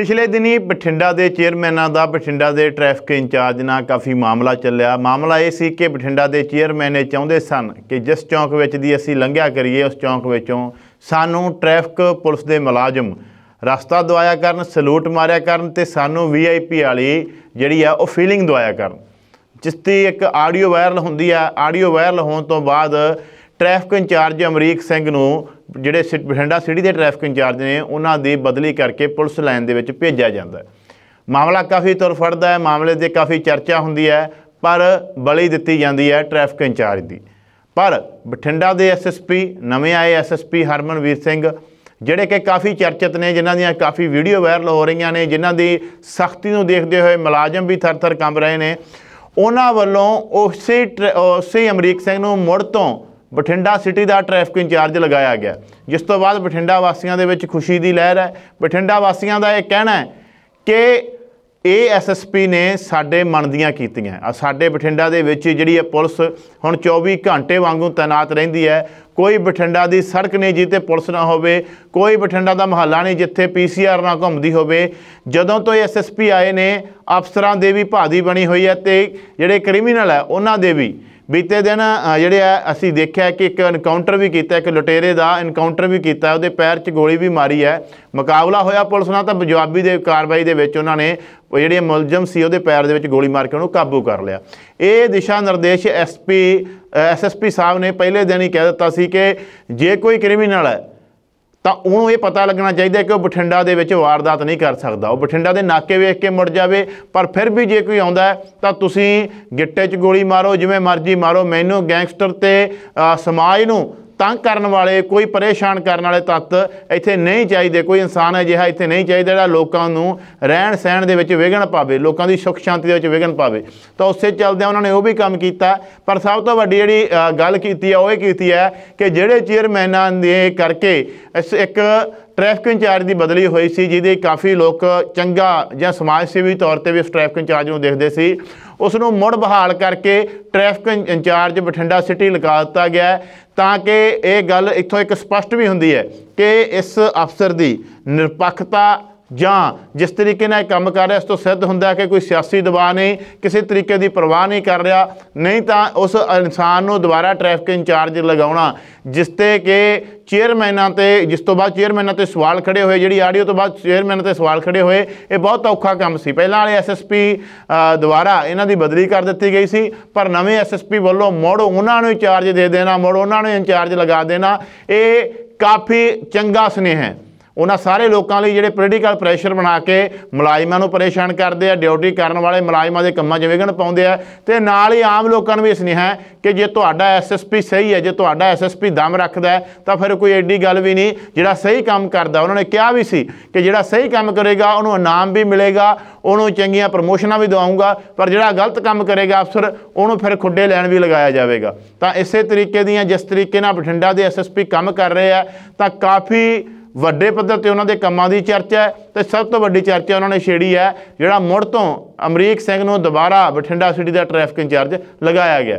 ਪਿਛਲੇ ਦਿਨੀ ਬਠਿੰਡਾ ਦੇ ਚੇਅਰਮੈਨਾਂ ਦਾ ਬਠਿੰਡਾ ਦੇ ਟ੍ਰੈਫਿਕ ਇੰਚਾਰਜ ਨਾਲ ਕਾਫੀ ਮਾਮਲਾ ਚੱਲਿਆ ਮਾਮਲਾ ਇਹ ਸੀ ਕਿ ਬਠਿੰਡਾ ਦੇ ਚੇਅਰਮੈਨ ਨੇ ਚਾਹੁੰਦੇ ਸਨ ਕਿ ਜਿਸ ਚੌਂਕ ਵਿੱਚ ਦੀ ਅਸੀਂ ਲੰਘਿਆ ਕਰੀਏ ਉਸ ਚੌਂਕ ਵਿੱਚੋਂ ਸਾਨੂੰ ਟ੍ਰੈਫਿਕ ਪੁਲਿਸ ਦੇ ਮੁਲਾਜ਼ਮ ਰਸਤਾ ਦਵਾਇਆ ਕਰਨ ਸਲੂਟ ਮਾਰਿਆ ਕਰਨ ਤੇ ਸਾਨੂੰ ਵੀਆਈਪੀ ਵਾਲੀ ਜਿਹੜੀ ਆ ਉਹ ਫੀਲਿੰਗ ਦਵਾਇਆ ਕਰਨ ਜਿਸ ਤੇ ਇੱਕ ਆਡੀਓ ਵਾਇਰਲ ਹੁੰਦੀ ਆ ਆਡੀਓ ਵਾਇਰਲ ਹੋਣ ਤੋਂ ਬਾਅਦ ਟ੍ਰੈਫਿਕ ਇੰਚਾਰਜ ਅਮਰੀਕ ਸਿੰਘ ਨੂੰ ਜਿਹੜੇ ਬਠਿੰਡਾ ਸਿਟੀ ਦੇ ਟ੍ਰੈਫਿਕ ਇੰਚਾਰਜ ਨੇ ਉਹਨਾਂ ਦੀ ਬਦਲੀ ਕਰਕੇ ਪੁਲਿਸ ਲਾਈਨ ਦੇ ਵਿੱਚ ਭੇਜਿਆ ਜਾਂਦਾ ਮਾਮਲਾ ਕਾਫੀ ਤੁਰ ਫੜਦਾ ਹੈ ਮਾਮਲੇ ਤੇ ਕਾਫੀ ਚਰਚਾ ਹੁੰਦੀ ਹੈ ਪਰ ਬਲੀ ਦਿੱਤੀ ਜਾਂਦੀ ਹੈ ਟ੍ਰੈਫਿਕ ਇੰਚਾਰਜ ਦੀ ਪਰ ਬਠਿੰਡਾ ਦੇ ਐਸਐਸਪੀ ਨਵੇਂ ਆਏ ਐਸਐਸਪੀ ਹਰਮਨਵੀਰ ਸਿੰਘ ਜਿਹੜੇ ਕਿ ਕਾਫੀ ਚਰਚਿਤ ਨੇ ਜਿਨ੍ਹਾਂ ਦੀਆਂ ਕਾਫੀ ਵੀਡੀਓ ਵਾਇਰਲ ਹੋ ਰਹੀਆਂ ਨੇ ਜਿਨ੍ਹਾਂ ਦੀ ਸਖਤੀ ਨੂੰ ਦੇਖਦੇ ਹੋਏ ਮੁਲਾਜ਼ਮ ਵੀ ਥਰ-ਥਰ ਕੰਬ ਰਹੇ ਨੇ ਉਹਨਾਂ ਵੱਲੋਂ ਉਸੇ ਉਸੇ ਅਮਰੀਕ ਸਿੰਘ ਨੂੰ ਮੁੜ ਤੋਂ ਬਠਿੰਡਾ ਸਿਟੀ ਦਾ ਟ੍ਰੈਫਿਕ ਇੰਚਾਰਜ ਲਗਾਇਆ ਗਿਆ ਜਿਸ ਤੋਂ ਬਾਅਦ ਬਠਿੰਡਾ ਵਾਸੀਆਂ ਦੇ ਵਿੱਚ ਖੁਸ਼ੀ ਦੀ ਲਹਿਰ ਹੈ ਬਠਿੰਡਾ ਵਾਸੀਆਂ ਦਾ ਇਹ ਕਹਿਣਾ ਹੈ ਕਿ ਇਹ ਐਸਐਸਪੀ ਨੇ ਸਾਡੇ ਮਨ ਦੀਆਂ ਕੀਤੀਆਂ ਆ ਸਾਡੇ ਬਠਿੰਡਾ ਦੇ ਵਿੱਚ ਜਿਹੜੀ ਹੈ ਪੁਲਿਸ ਹੁਣ 24 ਘੰਟੇ ਵਾਂਗੂ ਤਾਇਨਾਤ ਰਹਿੰਦੀ ਹੈ ਕੋਈ ਬਠਿੰਡਾ ਦੀ ਸੜਕ ਨਹੀਂ ਜਿੱਤੇ ਪੁਲਿਸ ਨਾ ਹੋਵੇ ਕੋਈ ਬਠਿੰਡਾ ਦਾ ਮਹੱਲਾ ਨਹੀਂ ਜਿੱਥੇ ਪੀਸੀਆਰ ਨਾ ਘੁੰਮਦੀ ਹੋਵੇ ਜਦੋਂ ਤੋਂ ਐਸਐਸਪੀ ਆਏ ਨੇ ਅਫਸਰਾਂ ਦੇ ਵੀ ਭਾਦੀ ਬਣੀ ਹੋਈ ਹੈ ਤੇ ਜਿਹੜੇ ਕ੍ਰਿਮੀਨਲ ਹੈ ਉਹਨਾਂ ਦੇ ਵੀ ਬੀਤੇ ਦਿਨ ਜਿਹੜੇ ਆ ਅਸੀਂ ਦੇਖਿਆ ਕਿ ਇੱਕ ਐਨਕਾਊਂਟਰ ਵੀ ਕੀਤਾ ਇੱਕ ਲੁਟੇਰੇ ਦਾ ਐਨਕਾਊਂਟਰ ਵੀ ਕੀਤਾ ਉਹਦੇ ਪੈਰ 'ਚ ਗੋਲੀ ਵੀ ਮਾਰੀ ਹੈ ਮੁਕਾਬਲਾ ਹੋਇਆ ਪੁਲਿਸ ਨਾਲ ਤਾਂ ਜਵਾਬੀ ਦੇ ਕਾਰਵਾਈ ਦੇ ਵਿੱਚ ਉਹਨਾਂ ਨੇ ਉਹ ਜਿਹੜੇ ਮਲਜਮ ਸੀ ਉਹਦੇ ਪੈਰ ਦੇ ਵਿੱਚ ਗੋਲੀ ਮਾਰ ਕੇ ਉਹਨੂੰ ਕਾਬੂ ਕਰ ਲਿਆ ਇਹ ਦਿਸ਼ਾ ਨਿਰਦੇਸ਼ ਐਸਪੀ ਐਸਐਸਪੀ ਸਾਹਿਬ ਨੇ ਪਹਿਲੇ ਦਿਨ ਹੀ ਕਹਿ ਦਿੱਤਾ ਸੀ ਕਿ ਜੇ ਕੋਈ ਕ੍ਰਿਮੀਨਲ ਹੈ ਤਾਂ ਉਹਨੂੰ ਇਹ ਪਤਾ ਲੱਗਣਾ ਚਾਹੀਦਾ ਕਿ ਉਹ ਬਠਿੰਡਾ ਦੇ ਵਿੱਚ ਵਾਰਦਾਤ ਨਹੀਂ ਕਰ ਸਕਦਾ ਉਹ ਬਠਿੰਡਾ ਦੇ ਨਾਕੇ ਵੇਖ ਕੇ ਮੁੜ ਜਾਵੇ ਪਰ ਫਿਰ ਵੀ ਜੇ ਕੋਈ ਆਉਂਦਾ ਤਾਂ ਤੁਸੀਂ ਗਿੱਟੇ 'ਚ ਗੋਲੀ ਮਾਰੋ ਜਿਵੇਂ ਮਰਜ਼ੀ ਮਾਰੋ ਮੈਨੂੰ ਗੈਂਗਸਟਰ ਤੇ ਸਮਾਜ ਨੂੰ ਤੰਗ ਕਰਨ ਵਾਲੇ ਕੋਈ ਪਰੇਸ਼ਾਨ ਕਰਨ ਵਾਲੇ ਤੱਤ ਇੱਥੇ ਨਹੀਂ ਚਾਹੀਦੇ ਕੋਈ ਇਨਸਾਨ ਅਜਿਹਾ ਇੱਥੇ ਨਹੀਂ ਚਾਹੀਦਾ ਜਿਹੜਾ ਲੋਕਾਂ ਨੂੰ ਰਹਿਣ ਸਹਿਣ ਦੇ ਵਿੱਚ ਵਿਗਣ ਪਾਵੇ ਲੋਕਾਂ ਦੀ ਸੁੱਖ ਸ਼ਾਂਤੀ ਦੇ ਵਿੱਚ ਵਿਗਣ ਪਾਵੇ ਤਾਂ ਉਸੇ ਚੱਲਦਿਆਂ ਉਹਨਾਂ ਨੇ ਉਹ ਵੀ ਕੰਮ ਕੀਤਾ ਪਰ ਸਭ ਤੋਂ ਵੱਡੀ ਜਿਹੜੀ ਗੱਲ ਕੀਤੀ ਹੈ ਉਹ ਇਹ ਕੀਤੀ ਹੈ ਕਿ ਜਿਹੜੇ ਚੇਅਰਮੈਨਾਂ ਦੇ ਕਰਕੇ ਇੱਕ ਟ੍ਰੈਫਿਕ ਇੰਚਾਰਜ ਦੀ ਬਦਲੀ ਹੋਈ ਸੀ ਜਿਹਦੇ ਕਾਫੀ ਲੋਕ ਚੰਗਾ ਜਾਂ ਸਮਾਜ ਸੇਵੀ ਤੌਰ ਤੇ ਵੀ ਇਸ ਟ੍ਰੈਫਿਕ ਇੰਚਾਰਜ ਨੂੰ ਦੇਖਦੇ ਸੀ ਉਸ ਨੂੰ ਮੁੜ ਬਹਾਲ ਕਰਕੇ ਟ੍ਰੈਫਿਕ ਇੰਚਾਰਜ ਬਠਿੰਡਾ ਸਿਟੀ ਲਗਾ ਦਿੱਤਾ ਗਿਆ ਤਾਂ ਕਿ ਇਹ ਗੱਲ ਇੱਥੋਂ ਇੱਕ ਸਪਸ਼ਟ ਵੀ ਹੁੰਦੀ ਹੈ ਕਿ ਇਸ ਅਫਸਰ ਦੀ ਨਿਰਪੱਖਤਾ ਜਾਂ ਜਿਸ ਤਰੀਕੇ ਨਾਲ ਇਹ ਕੰਮ ਕਰ ਰਿਹਾ ਇਸ ਤੋਂ ਸਿੱਧ ਹੁੰਦਾ ਕਿ ਕੋਈ ਸਿਆਸੀ ਦਬਾਅ ਨਹੀਂ ਕਿਸੇ ਤਰੀਕੇ ਦੀ ਪਰਵਾਹ ਨਹੀਂ ਕਰ ਰਿਹਾ ਨਹੀਂ ਤਾਂ ਉਸ ਇਨਸਾਨ ਨੂੰ ਦੁਬਾਰਾ ਟ੍ਰੈਫਿਕ ਇੰਚਾਰਜ ਲਗਾਉਣਾ ਜਿਸ ਤੇ ਕਿ ਚੇਅਰਮੈਨਾਂ ਤੇ ਜਿਸ ਤੋਂ ਬਾਅਦ ਚੇਅਰਮੈਨਾਂ ਤੇ ਸਵਾਲ ਖੜੇ ਹੋਏ ਜਿਹੜੀ ਆਡੀਓ ਤੋਂ ਬਾਅਦ ਚੇਅਰਮੈਨਾਂ ਤੇ ਸਵਾਲ ਖੜੇ ਹੋਏ ਇਹ ਬਹੁਤ ਔਖਾ ਕੰਮ ਸੀ ਪਹਿਲਾਂ ਵਾਲੇ ਐਸਐਸਪੀ ਦੁਬਾਰਾ ਇਹਨਾਂ ਦੀ ਬਦਲੀ ਕਰ ਦਿੱਤੀ ਗਈ ਸੀ ਪਰ ਨਵੇਂ ਐਸਐਸਪੀ ਵੱਲੋਂ ਮੋੜ ਉਹਨਾਂ ਨੂੰ ਇੰਚਾਰਜ ਦੇ ਦੇਣਾ ਮੋੜ ਉਹਨਾਂ ਨੂੰ ਇੰਚਾਰਜ ਲਗਾ ਦੇਣਾ ਇਹ ਕਾਫੀ ਚੰਗਾ ਸੁਨੇਹਾ ਹੈ ਉਹਨਾਂ ਸਾਰੇ ਲੋਕਾਂ ਲਈ ਜਿਹੜੇ ਪੋਲੀਟੀਕਲ ਪ੍ਰੈਸ਼ਰ ਬਣਾ ਕੇ ਮੁਲਾਜ਼ਮਾਂ ਨੂੰ ਪਰੇਸ਼ਾਨ ਕਰਦੇ ਆ ਡਿਊਟੀ ਕਰਨ ਵਾਲੇ ਮੁਲਾਜ਼ਮਾਂ ਦੇ ਕੰਮਾਂ 'ਚ ਵਿਘਨ ਪਾਉਂਦੇ ਆ ਤੇ ਨਾਲ ਹੀ ਆਮ ਲੋਕਾਂ ਨੂੰ ਵੀ ਸੁਨੇਹਾ ਹੈ ਕਿ ਜੇ ਤੁਹਾਡਾ ਐਸਐਸਪੀ ਸਹੀ ਹੈ ਜੇ ਤੁਹਾਡਾ ਐਸਐਸਪੀ ਦਮ ਰੱਖਦਾ ਤਾਂ ਫਿਰ ਕੋਈ ਐਡੀ ਗੱਲ ਵੀ ਨਹੀਂ ਜਿਹੜਾ ਸਹੀ ਕੰਮ ਕਰਦਾ ਉਹਨਾਂ ਨੇ ਕਿਹਾ ਵੀ ਸੀ ਕਿ ਜਿਹੜਾ ਸਹੀ ਕੰਮ ਕਰੇਗਾ ਉਹਨੂੰ ਇਨਾਮ ਵੀ ਮਿਲੇਗਾ ਉਹਨੂੰ ਚੰਗੀਆਂ ਪ੍ਰਮੋਸ਼ਨਾਂ ਵੀ ਦਵਾਉਂਗਾ ਪਰ ਜਿਹੜਾ ਗਲਤ ਕੰਮ ਕਰੇਗਾ ਅਫਸਰ ਉਹਨੂੰ ਫਿਰ ਖੁੱਡੇ ਲੈਣ ਵੀ ਲਗਾਇਆ ਜਾਵੇਗਾ ਤਾਂ ਇਸੇ ਤਰੀਕੇ ਦੀਆਂ ਜਿਸ ਤਰੀਕੇ ਨਾਲ ਬਠਿੰਡਾ ਦੇ ਐਸਐਸਪੀ ਕੰਮ ਕਰ ਰਹੇ ਆ ਤਾਂ ਕਾਫੀ ਵੱਡੇ ਪੱਧਰ ਤੇ ਉਹਨਾਂ ਦੇ ਕੰਮਾਂ ਦੀ ਚਰਚਾ ਹੈ ਤੇ ਸਭ ਤੋਂ ਵੱਡੀ ਚਰਚਾ ਉਹਨਾਂ ਨੇ ਛੇੜੀ ਹੈ ਜਿਹੜਾ ਮੁੜ ਤੋਂ ਅਮਰੀਕ ਸਿੰਘ ਨੂੰ ਦੁਬਾਰਾ ਬਠਿੰਡਾ ਸਿਟੀ ਦਾ ਟ੍ਰੈਫਿਕ ਇੰਚਾਰਜ ਲਗਾਇਆ ਗਿਆ